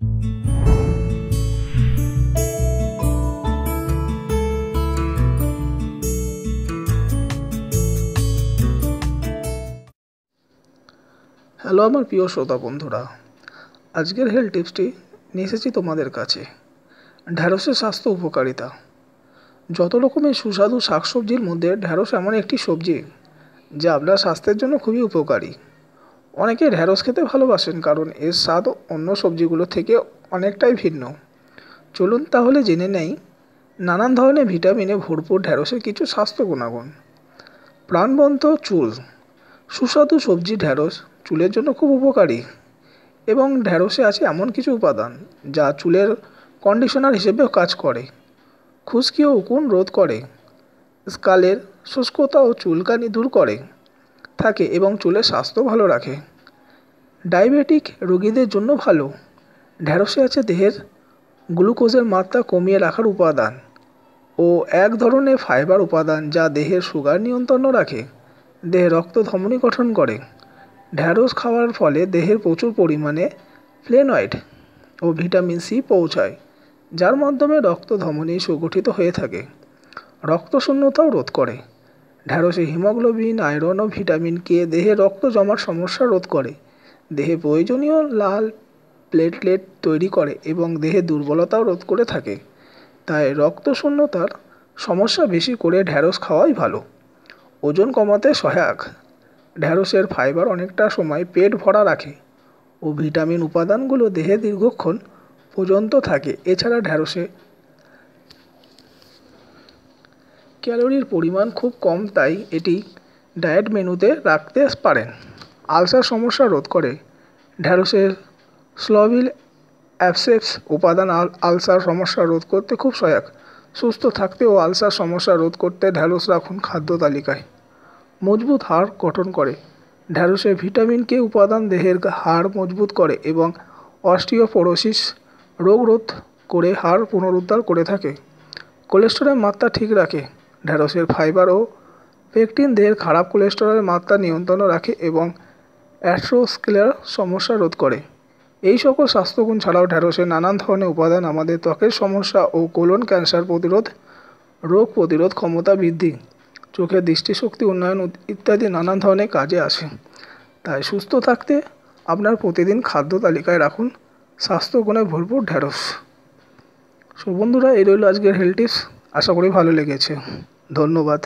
hello আমার প্রিয় শ্রোতা বন্ধুরা আজকের হেলথ টিপসটি নিয়ে এসেছি তোমাদের কাছে ঢ্যাঁড়সের স্বাস্থ্য উপকারিতা যত রকমের সুস্বাদু শাকসবজির মধ্যে ঢ্যাঁড়স এমন একটি সবজি যা আপনার স্বাস্থ্যের জন্য খুবই উপকারী অনেকে ঢ্যাঁড়স খেতে ভালোবাসেন কারণ এর স্বাদ অন্য সবজিগুলো থেকে অনেকটাই ভিন্ন চলুন তাহলে জেনে নেই নানান ধরনের ভিটামিনে ভরপুর ঢ্যাঁড়সের কিছু স্বাস্থ্য গুণাগুণ প্রাণবন্ত চুল সুস্বাদু সবজি ঢ্যাঁড়স চুলের জন্য খুব উপকারী এবং ঢ্যাঁড়সে আছে এমন কিছু উপাদান যা চুলের কন্ডিশনার হিসেবে কাজ করে খুশকি ও উকুন রোধ করে স্কালের শুষ্কতা ও চুলকানি দূর করে থাকে এবং চুলের স্বাস্থ্য ভালো রাখে ডায়াবেটিক রোগীদের জন্য ভালো ঢ্যাঁড়সে আছে দেহের গ্লুকোজের মাত্রা কমিয়ে রাখার উপাদান ও এক ধরনের ফাইবার উপাদান যা দেহের সুগার নিয়ন্ত্রণ রাখে দেহে রক্ত ধমনী গঠন করে ঢ্যাঁড়স খাওয়ার ফলে দেহের প্রচুর পরিমাণে ফ্লেনয়েড ও ভিটামিন সি পৌঁছায় যার মাধ্যমে রক্ত ধমনি সুগঠিত হয়ে থাকে রক্তশূন্যতাও রোধ করে ঢ্যাঁড়সে হিমোগ্লোবিন আয়রন ও ভিটামিন কে দেহে রক্ত জমাট সমস্যা রোধ করে দেহে প্রয়োজনীয় লাল প্লেটলেট তৈরি করে এবং দেহে দুর্বলতাও রোধ করে থাকে তাই রক্তশূন্যতার সমস্যা বেশি করে ঢ্যাঁড়স খাওয়াই ভালো ওজন কমাতে সহায়ক ঢ্যাঁড়সের ফাইবার অনেকটা সময় পেট ভরা রাখে ও ভিটামিন উপাদানগুলো দেহে দীর্ঘক্ষণ পর্যন্ত থাকে এছাড়া ঢ্যাঁড়সে ক্যালোরির পরিমাণ খুব কম তাই এটি ডায়েট মেনুতে রাখতে পারেন আলসার সমস্যা রোধ করে ঢ্যাঁড়সের স্লভিল অ্যাপসেপস উপাদান আলসার সমস্যা রোধ করতে খুব সহায়ক সুস্থ থাকতে ও আলসার সমস্যা রোধ করতে ঢ্যাঁড়স রাখুন খাদ্য তালিকায় মজবুত হাড় গঠন করে ঢ্যাঁড়সে ভিটামিন কে উপাদান দেহের হাড় মজবুত করে এবং অস্টিওপোরোসিস রোগ রোধ করে হাড় পুনরুদ্ধার করে থাকে কোলেস্টেরলের মাত্রা ঠিক রাখে ঢ্যাঁড়সের ফাইবার ও পেকটিন দেহের খারাপ কোলেস্টেরলের মাত্রা নিয়ন্ত্রণে রাখে এবং অ্যাট্রোস্কেলার সমস্যা রোধ করে এই সকল স্বাস্থ্যগুণ ছাড়াও ঢ্যাঁড়সের নানান ধরনের উপাদান আমাদের ত্বকের সমস্যা ও কোলন ক্যান্সার প্রতিরোধ রোগ প্রতিরোধ ক্ষমতা বৃদ্ধি চোখের দৃষ্টিশক্তি উন্নয়ন ইত্যাদি নানান ধরনের কাজে আসে তাই সুস্থ থাকতে আপনার প্রতিদিন খাদ্য তালিকায় রাখুন স্বাস্থ্যগুণে ভরপুর ঢ্যাঁড়স সুবন্ধুরা এই রইল আজকের হেলথ আশা করি ভালো লেগেছে ধন্যবাদ